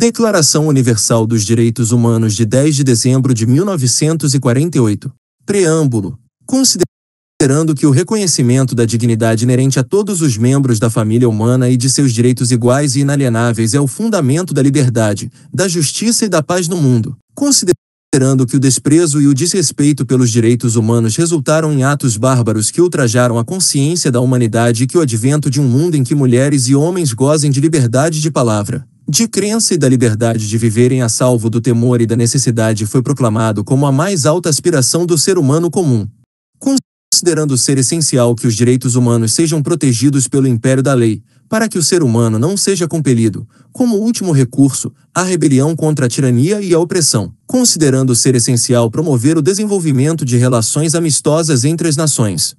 Declaração Universal dos Direitos Humanos de 10 de dezembro de 1948. Preâmbulo. Considerando que o reconhecimento da dignidade inerente a todos os membros da família humana e de seus direitos iguais e inalienáveis é o fundamento da liberdade, da justiça e da paz no mundo. Considerando considerando que o desprezo e o desrespeito pelos direitos humanos resultaram em atos bárbaros que ultrajaram a consciência da humanidade e que o advento de um mundo em que mulheres e homens gozem de liberdade de palavra, de crença e da liberdade de viverem a salvo do temor e da necessidade foi proclamado como a mais alta aspiração do ser humano comum. Considerando ser essencial que os direitos humanos sejam protegidos pelo império da lei, para que o ser humano não seja compelido, como último recurso, à rebelião contra a tirania e a opressão, considerando ser essencial promover o desenvolvimento de relações amistosas entre as nações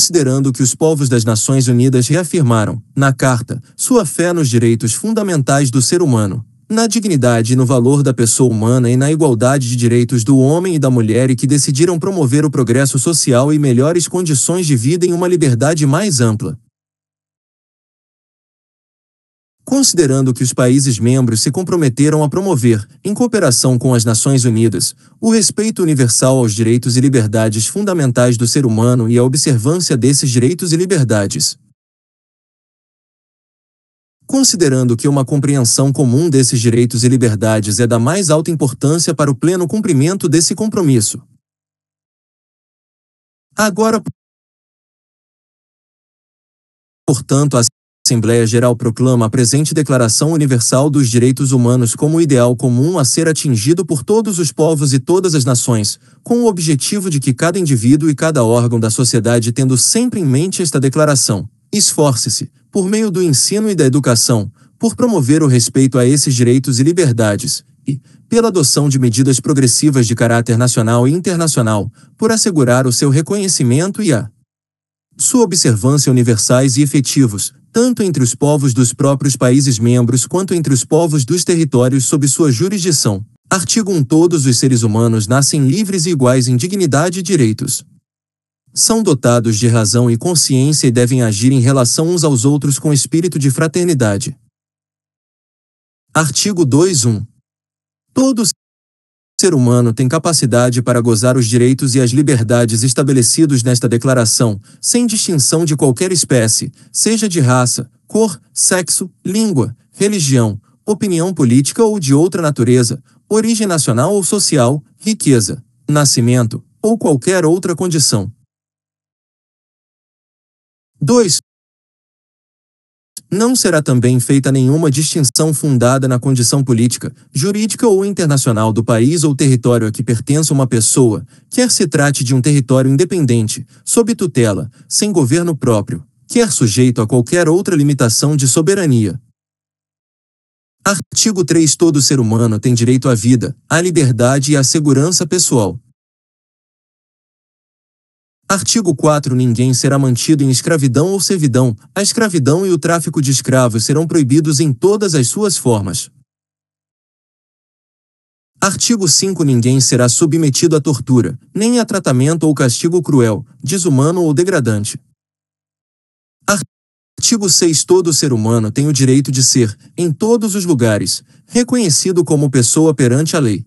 considerando que os povos das Nações Unidas reafirmaram, na Carta, sua fé nos direitos fundamentais do ser humano, na dignidade e no valor da pessoa humana e na igualdade de direitos do homem e da mulher e que decidiram promover o progresso social e melhores condições de vida em uma liberdade mais ampla, Considerando que os países membros se comprometeram a promover, em cooperação com as Nações Unidas, o respeito universal aos direitos e liberdades fundamentais do ser humano e a observância desses direitos e liberdades. Considerando que uma compreensão comum desses direitos e liberdades é da mais alta importância para o pleno cumprimento desse compromisso. Agora, portanto, as Assembleia Geral proclama a presente Declaração Universal dos Direitos Humanos como ideal comum a ser atingido por todos os povos e todas as nações, com o objetivo de que cada indivíduo e cada órgão da sociedade tendo sempre em mente esta declaração, esforce-se, por meio do ensino e da educação, por promover o respeito a esses direitos e liberdades, e, pela adoção de medidas progressivas de caráter nacional e internacional, por assegurar o seu reconhecimento e a sua observância universais e efetivos, tanto entre os povos dos próprios países membros quanto entre os povos dos territórios sob sua jurisdição. Artigo 1 Todos os seres humanos nascem livres e iguais em dignidade e direitos. São dotados de razão e consciência e devem agir em relação uns aos outros com espírito de fraternidade. Artigo 2.1 Todos ser humano tem capacidade para gozar os direitos e as liberdades estabelecidos nesta declaração, sem distinção de qualquer espécie, seja de raça, cor, sexo, língua, religião, opinião política ou de outra natureza, origem nacional ou social, riqueza, nascimento ou qualquer outra condição. 2 não será também feita nenhuma distinção fundada na condição política, jurídica ou internacional do país ou território a que pertença uma pessoa, quer se trate de um território independente, sob tutela, sem governo próprio, quer sujeito a qualquer outra limitação de soberania. Artigo 3 Todo ser humano tem direito à vida, à liberdade e à segurança pessoal, Artigo 4 Ninguém será mantido em escravidão ou servidão. A escravidão e o tráfico de escravos serão proibidos em todas as suas formas. Artigo 5 Ninguém será submetido à tortura, nem a tratamento ou castigo cruel, desumano ou degradante. Artigo 6 Todo ser humano tem o direito de ser, em todos os lugares, reconhecido como pessoa perante a lei.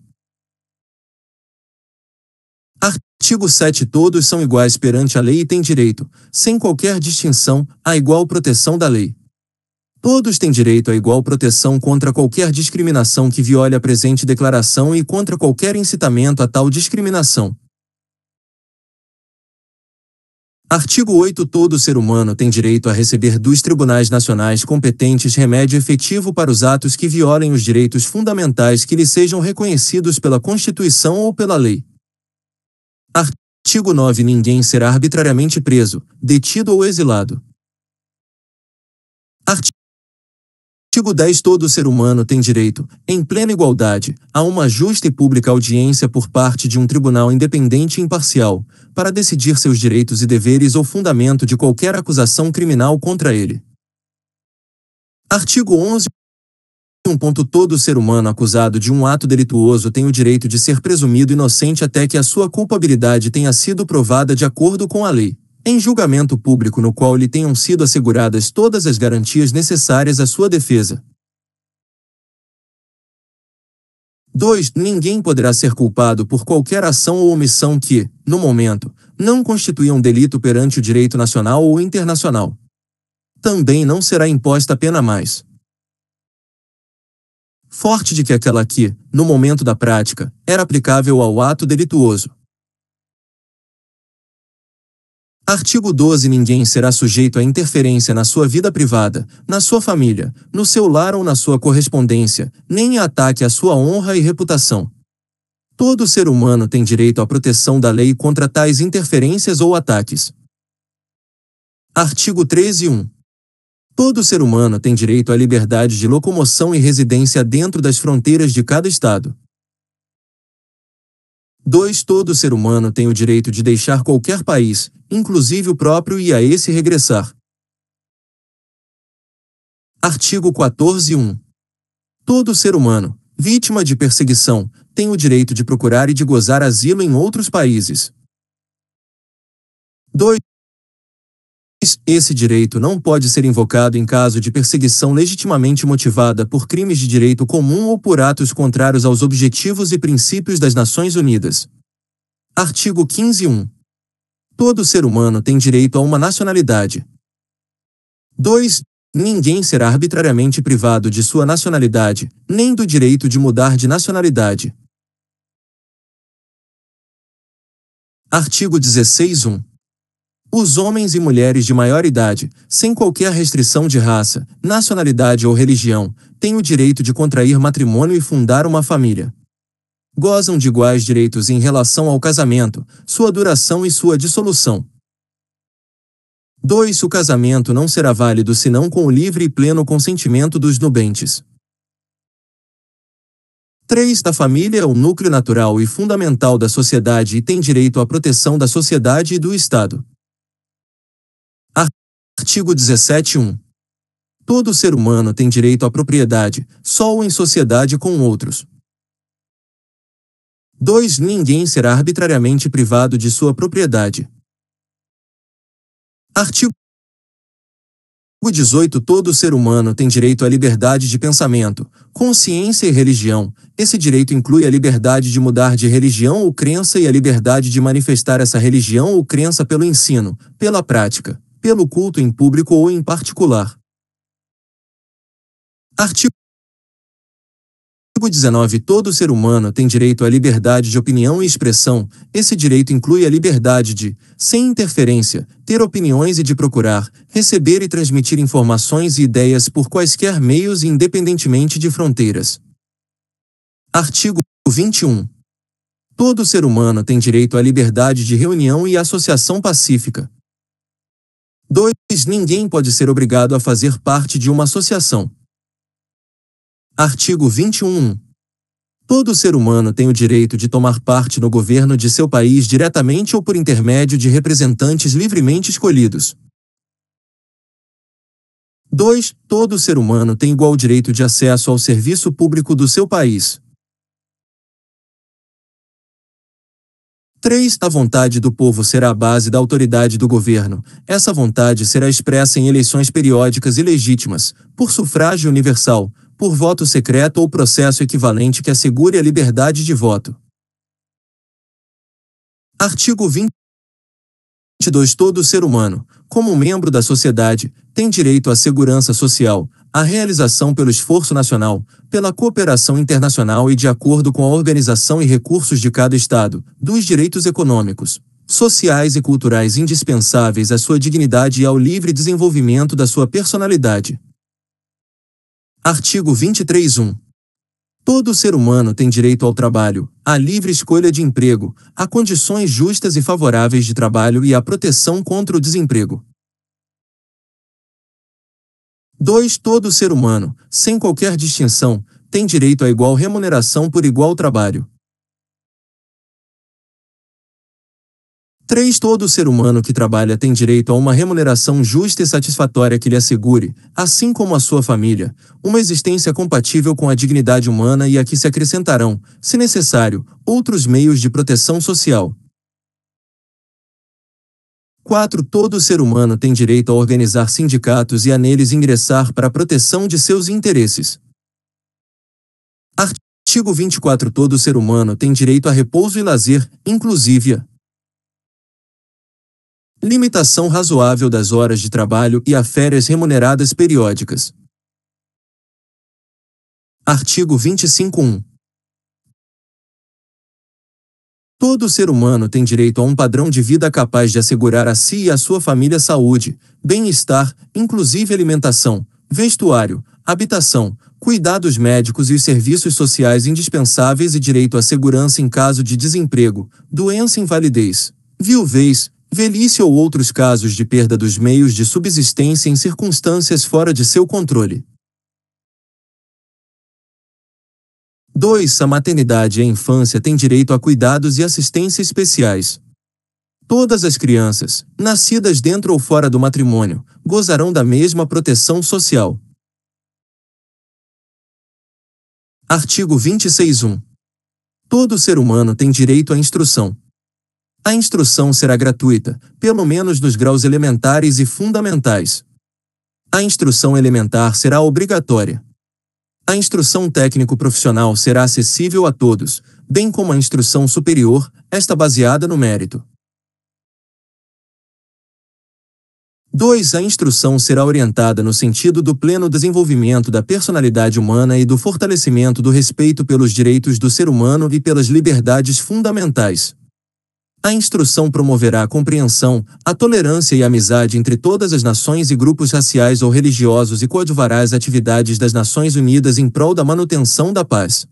Artigo 7 Todos são iguais perante a lei e têm direito, sem qualquer distinção, à igual proteção da lei. Todos têm direito à igual proteção contra qualquer discriminação que viole a presente declaração e contra qualquer incitamento a tal discriminação. Artigo 8 Todo ser humano tem direito a receber dos tribunais nacionais competentes remédio efetivo para os atos que violem os direitos fundamentais que lhe sejam reconhecidos pela Constituição ou pela lei. Artigo 9 Ninguém será arbitrariamente preso, detido ou exilado. Artigo 10 Todo ser humano tem direito, em plena igualdade, a uma justa e pública audiência por parte de um tribunal independente e imparcial, para decidir seus direitos e deveres ou fundamento de qualquer acusação criminal contra ele. Artigo 11 um ponto todo ser humano acusado de um ato delituoso tem o direito de ser presumido inocente até que a sua culpabilidade tenha sido provada de acordo com a lei, em julgamento público no qual lhe tenham sido asseguradas todas as garantias necessárias à sua defesa. 2. Ninguém poderá ser culpado por qualquer ação ou omissão que, no momento, não constituía um delito perante o direito nacional ou internacional. Também não será imposta pena mais, forte de que aquela que, no momento da prática, era aplicável ao ato delituoso. Artigo 12 Ninguém será sujeito a interferência na sua vida privada, na sua família, no seu lar ou na sua correspondência, nem ataque à sua honra e reputação. Todo ser humano tem direito à proteção da lei contra tais interferências ou ataques. Artigo 13.1 Todo ser humano tem direito à liberdade de locomoção e residência dentro das fronteiras de cada Estado. 2. Todo ser humano tem o direito de deixar qualquer país, inclusive o próprio, e a esse regressar. Artigo 14.1 Todo ser humano, vítima de perseguição, tem o direito de procurar e de gozar asilo em outros países. 2. Esse direito não pode ser invocado em caso de perseguição legitimamente motivada por crimes de direito comum ou por atos contrários aos objetivos e princípios das Nações Unidas. Artigo 15.1. Todo ser humano tem direito a uma nacionalidade. 2. Ninguém será arbitrariamente privado de sua nacionalidade, nem do direito de mudar de nacionalidade. Artigo 16.1. Os homens e mulheres de maior idade, sem qualquer restrição de raça, nacionalidade ou religião, têm o direito de contrair matrimônio e fundar uma família. Gozam de iguais direitos em relação ao casamento, sua duração e sua dissolução. 2. O casamento não será válido senão com o livre e pleno consentimento dos nubentes. 3. a família é o núcleo natural e fundamental da sociedade e tem direito à proteção da sociedade e do Estado. Artigo 17.1. Todo ser humano tem direito à propriedade, só ou em sociedade com outros. 2. Ninguém será arbitrariamente privado de sua propriedade. Artigo 18. Todo ser humano tem direito à liberdade de pensamento, consciência e religião. Esse direito inclui a liberdade de mudar de religião ou crença e a liberdade de manifestar essa religião ou crença pelo ensino, pela prática, pelo culto em público ou em particular. Artigo 19 Todo ser humano tem direito à liberdade de opinião e expressão. Esse direito inclui a liberdade de, sem interferência, ter opiniões e de procurar, receber e transmitir informações e ideias por quaisquer meios independentemente de fronteiras. Artigo 21 Todo ser humano tem direito à liberdade de reunião e associação pacífica. 2. Ninguém pode ser obrigado a fazer parte de uma associação. Artigo 21. Todo ser humano tem o direito de tomar parte no governo de seu país diretamente ou por intermédio de representantes livremente escolhidos. 2. Todo ser humano tem igual direito de acesso ao serviço público do seu país. 3. A vontade do povo será a base da autoridade do governo. Essa vontade será expressa em eleições periódicas e legítimas, por sufrágio universal, por voto secreto ou processo equivalente que assegure a liberdade de voto. Artigo 22. Todo ser humano, como membro da sociedade, tem direito à segurança social, a realização pelo esforço nacional, pela cooperação internacional e de acordo com a organização e recursos de cada Estado, dos direitos econômicos, sociais e culturais indispensáveis à sua dignidade e ao livre desenvolvimento da sua personalidade. Artigo 23.1 Todo ser humano tem direito ao trabalho, à livre escolha de emprego, a condições justas e favoráveis de trabalho e à proteção contra o desemprego. 2. Todo ser humano, sem qualquer distinção, tem direito a igual remuneração por igual trabalho. 3. Todo ser humano que trabalha tem direito a uma remuneração justa e satisfatória que lhe assegure, assim como a sua família, uma existência compatível com a dignidade humana e a que se acrescentarão, se necessário, outros meios de proteção social. 4. Todo ser humano tem direito a organizar sindicatos e a neles ingressar para a proteção de seus interesses. Artigo 24. Todo ser humano tem direito a repouso e lazer, inclusive a limitação razoável das horas de trabalho e a férias remuneradas periódicas. Artigo 1. Todo ser humano tem direito a um padrão de vida capaz de assegurar a si e à sua família saúde, bem-estar, inclusive alimentação, vestuário, habitação, cuidados médicos e os serviços sociais indispensáveis e direito à segurança em caso de desemprego, doença, invalidez, viuvez, velhice ou outros casos de perda dos meios de subsistência em circunstâncias fora de seu controle. 2. A maternidade e a infância têm direito a cuidados e assistência especiais. Todas as crianças, nascidas dentro ou fora do matrimônio, gozarão da mesma proteção social. Artigo 26.1 Todo ser humano tem direito à instrução. A instrução será gratuita, pelo menos nos graus elementares e fundamentais. A instrução elementar será obrigatória. A instrução técnico-profissional será acessível a todos, bem como a instrução superior, esta baseada no mérito. 2. A instrução será orientada no sentido do pleno desenvolvimento da personalidade humana e do fortalecimento do respeito pelos direitos do ser humano e pelas liberdades fundamentais, a instrução promoverá a compreensão, a tolerância e a amizade entre todas as nações e grupos raciais ou religiosos e coadjuvará as atividades das Nações Unidas em prol da manutenção da paz.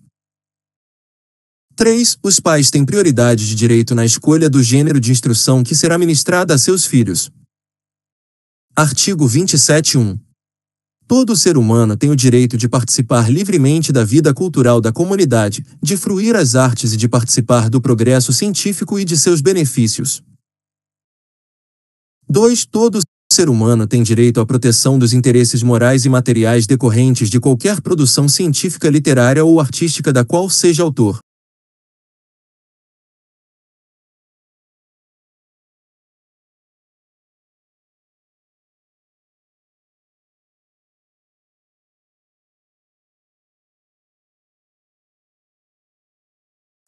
3. Os pais têm prioridade de direito na escolha do gênero de instrução que será ministrada a seus filhos. Artigo 27.1. Todo ser humano tem o direito de participar livremente da vida cultural da comunidade, de fruir as artes e de participar do progresso científico e de seus benefícios. 2. Todo ser humano tem direito à proteção dos interesses morais e materiais decorrentes de qualquer produção científica, literária ou artística da qual seja autor,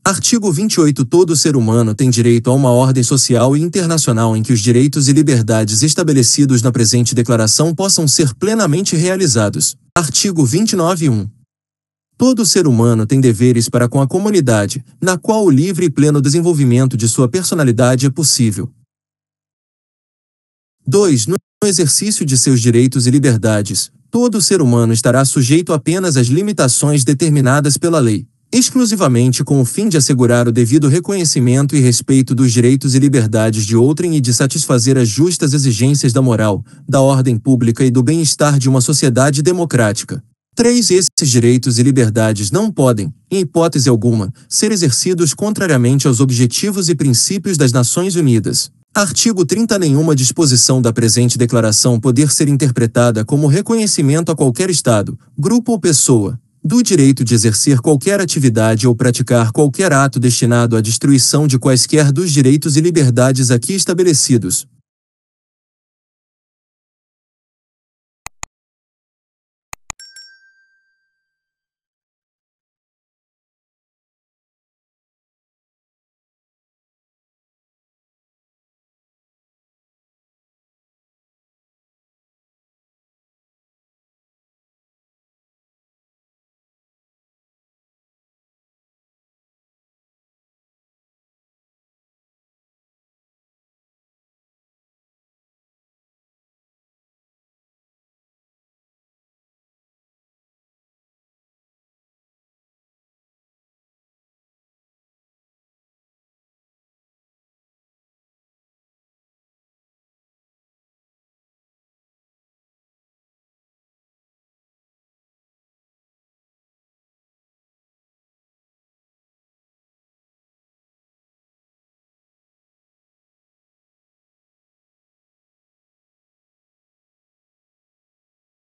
Artigo 28 Todo ser humano tem direito a uma ordem social e internacional em que os direitos e liberdades estabelecidos na presente declaração possam ser plenamente realizados. Artigo 29.1 Todo ser humano tem deveres para com a comunidade, na qual o livre e pleno desenvolvimento de sua personalidade é possível. 2. No exercício de seus direitos e liberdades, todo ser humano estará sujeito apenas às limitações determinadas pela lei exclusivamente com o fim de assegurar o devido reconhecimento e respeito dos direitos e liberdades de outrem e de satisfazer as justas exigências da moral, da ordem pública e do bem-estar de uma sociedade democrática. 3. Esses direitos e liberdades não podem, em hipótese alguma, ser exercidos contrariamente aos objetivos e princípios das Nações Unidas. Artigo 30 Nenhuma disposição da presente declaração poder ser interpretada como reconhecimento a qualquer Estado, grupo ou pessoa, do direito de exercer qualquer atividade ou praticar qualquer ato destinado à destruição de quaisquer dos direitos e liberdades aqui estabelecidos,